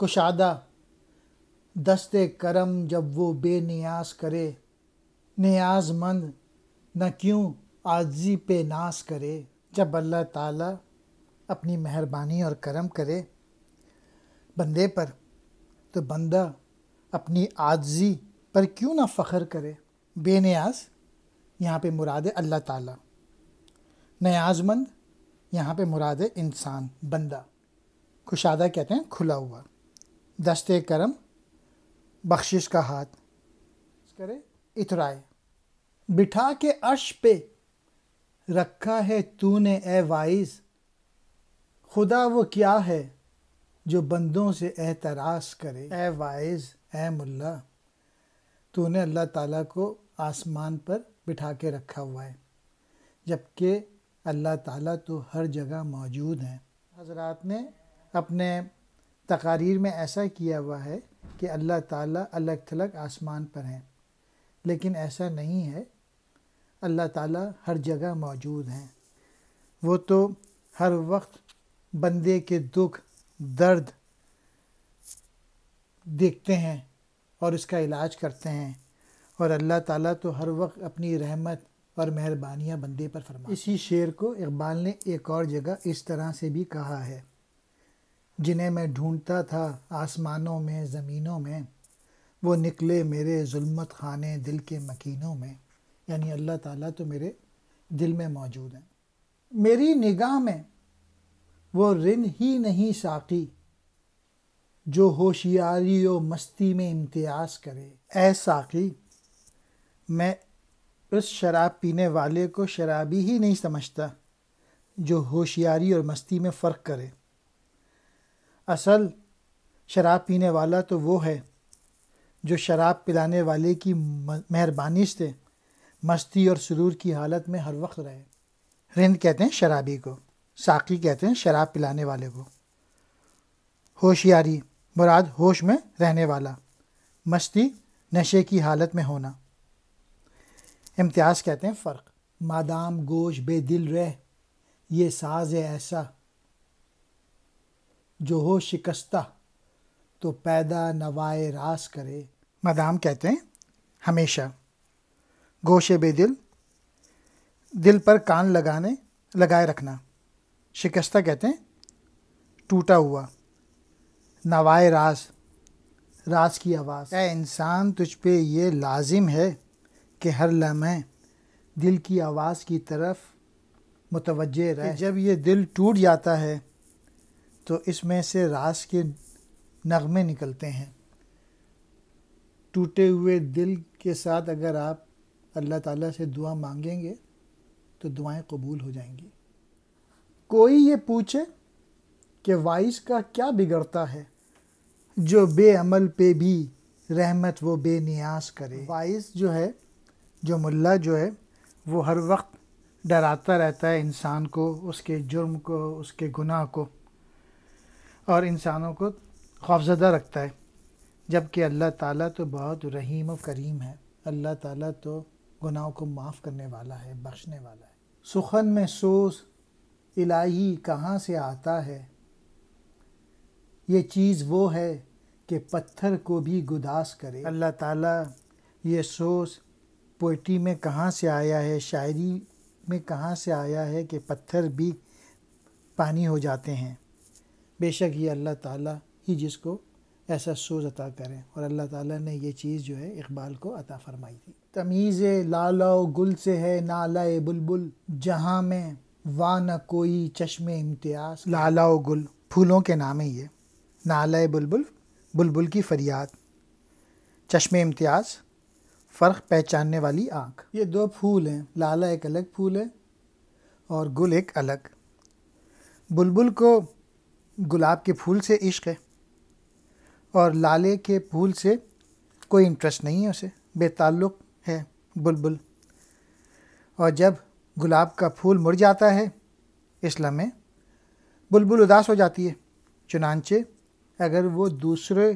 کشادہ دست کرم جب وہ بے نیاز کرے نیاز مند نہ کیوں عاجزی پہ ناز کرے جب اللہ تعالیٰ اپنی مہربانی اور کرم کرے بندے پر تو بندہ اپنی عاجزی پر کیوں نہ فخر کرے بے نیاز یہاں پہ مراد اللہ تعالیٰ نیاز مند یہاں پہ مراد انسان بندہ کشادہ کہتے ہیں کھلا ہوا دست کرم بخشش کا ہاتھ کرے اترائے بٹھا کے عرش پہ رکھا ہے تو نے اے وائز خدا وہ کیا ہے جو بندوں سے احتراض کرے اے وائز اے ملا تو نے اللہ تعالیٰ کو آسمان پر بٹھا کے رکھا ہوا ہے جبکہ اللہ تعالیٰ تو ہر جگہ موجود ہیں حضرات نے اپنے تقاریر میں ایسا کیا ہوا ہے کہ اللہ تعالیٰ الگ تھلگ آسمان پر ہیں لیکن ایسا نہیں ہے اللہ تعالیٰ ہر جگہ موجود ہیں وہ تو ہر وقت بندے کے دکھ درد دیکھتے ہیں اور اس کا علاج کرتے ہیں اور اللہ تعالیٰ تو ہر وقت اپنی رحمت اور مہربانیاں بندے پر فرما اسی شعر کو اقبال نے ایک اور جگہ اس طرح سے بھی کہا ہے جنہیں میں ڈھونڈتا تھا آسمانوں میں زمینوں میں وہ نکلے میرے ظلمت خانے دل کے مکینوں میں یعنی اللہ تعالیٰ تو میرے دل میں موجود ہیں میری نگاہ میں وہ رن ہی نہیں ساقی جو ہوشیاری و مستی میں امتیاز کرے اے ساقی میں اس شراب پینے والے کو شرابی ہی نہیں سمجھتا جو ہوشیاری اور مستی میں فرق کرے اصل شراب پینے والا تو وہ ہے جو شراب پلانے والے کی مہربانی سے مستی اور سرور کی حالت میں ہر وقت رہے رند کہتے ہیں شرابی کو ساقی کہتے ہیں شراب پلانے والے کو ہوشیاری مراد ہوش میں رہنے والا مستی نشے کی حالت میں ہونا امتیاز کہتے ہیں فرق مادام گوش بے دل رہ یہ ساز ہے ایسا جو ہو شکستہ تو پیدا نوائے راس کرے مدام کہتے ہیں ہمیشہ گوشے بے دل دل پر کان لگانے لگائے رکھنا شکستہ کہتے ہیں ٹوٹا ہوا نوائے راز راز کی آواز اے انسان تجھ پہ یہ لازم ہے کہ ہر لمحے دل کی آواز کی طرف متوجہ رہے جب یہ دل ٹوٹ جاتا ہے تو اس میں سے راس کے نغمے نکلتے ہیں ٹوٹے ہوئے دل کے ساتھ اگر آپ اللہ تعالیٰ سے دعا مانگیں گے تو دعائیں قبول ہو جائیں گی کوئی یہ پوچھے کہ وائس کا کیا بگڑتا ہے جو بے عمل پہ بھی رحمت وہ بے نیاز کرے وائس جو ہے جو ملا جو ہے وہ ہر وقت ڈراتا رہتا ہے انسان کو اس کے جرم کو اس کے گناہ کو اور انسانوں کو خوفزدہ رکھتا ہے جب کہ اللہ تعالیٰ تو بہت رحیم و کریم ہے اللہ تعالیٰ تو گناہوں کو معاف کرنے والا ہے بخشنے والا ہے سخن محسوس الہی کہاں سے آتا ہے یہ چیز وہ ہے کہ پتھر کو بھی گداس کرے اللہ تعالیٰ یہ سوس پوئٹری میں کہاں سے آیا ہے شاعری میں کہاں سے آیا ہے کہ پتھر بھی پانی ہو جاتے ہیں بے شک یہ اللہ تعالیٰ ہی جس کو ایسا سوز عطا کریں اور اللہ تعالیٰ نے یہ چیز جو ہے اقبال کو عطا فرمائی تھی تمیز لالا و گل سے ہے نالہ بلبل جہاں میں وا نہ کوئی چشم امتیاز لالا و گل پھولوں کے نام ہے یہ نالہ بلبل بلبل کی فریاد چشم امتیاز فرق پہچاننے والی آنکھ یہ دو پھول ہیں لالا ایک الگ پھول ہے اور گل ایک الگ بلبل کو گلاب کے پھول سے عشق ہے اور لالے کے پھول سے کوئی انٹرسٹ نہیں ہے اسے بے تعلق ہے بلبل اور جب گلاب کا پھول مر جاتا ہے اس لمحے بلبل اداس ہو جاتی ہے چنانچہ اگر وہ دوسرے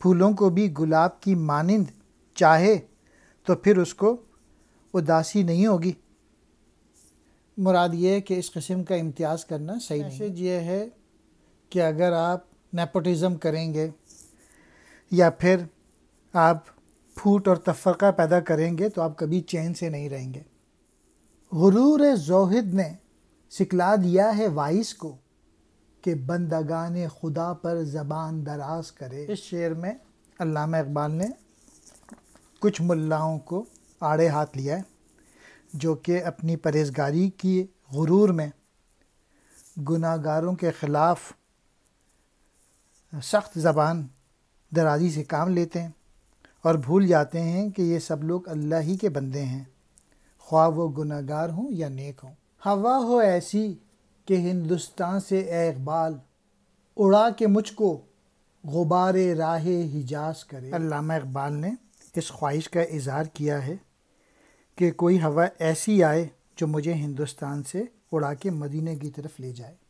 پھولوں کو بھی گلاب کی مانند چاہے تو پھر اس کو اداسی نہیں ہوگی مراد یہ ہے کہ اس قسم کا امتیاز کرنا صحیح یہ ہے کہ اگر آپ نیپوٹزم کریں گے یا پھر آپ پھوٹ اور تفرقہ پیدا کریں گے تو آپ کبھی چین سے نہیں رہیں گے غرور زوہد نے سکھلا دیا ہے وائس کو کہ بندگان خدا پر زبان دراز کرے اس شعر میں علامہ اقبال نے کچھ ملاؤں کو آڑے ہاتھ لیا ہے جو کہ اپنی پرہیزگاری کی غرور میں گناہ گاروں کے خلاف سخت زبان درازی سے کام لیتے ہیں اور بھول جاتے ہیں کہ یہ سب لوگ اللہ ہی کے بندے ہیں خواہ وہ گناہ گار ہوں یا نیک ہوں ہوا ہو ایسی کہ ہندوستان سے اے اقبال اڑا کے مجھ کو غبار راہ حجاز کرے علامہ اقبال نے اس خواہش کا اظہار کیا ہے کہ کوئی ہوا ایسی آئے جو مجھے ہندوستان سے اڑا کے مدینہ کی طرف لے جائے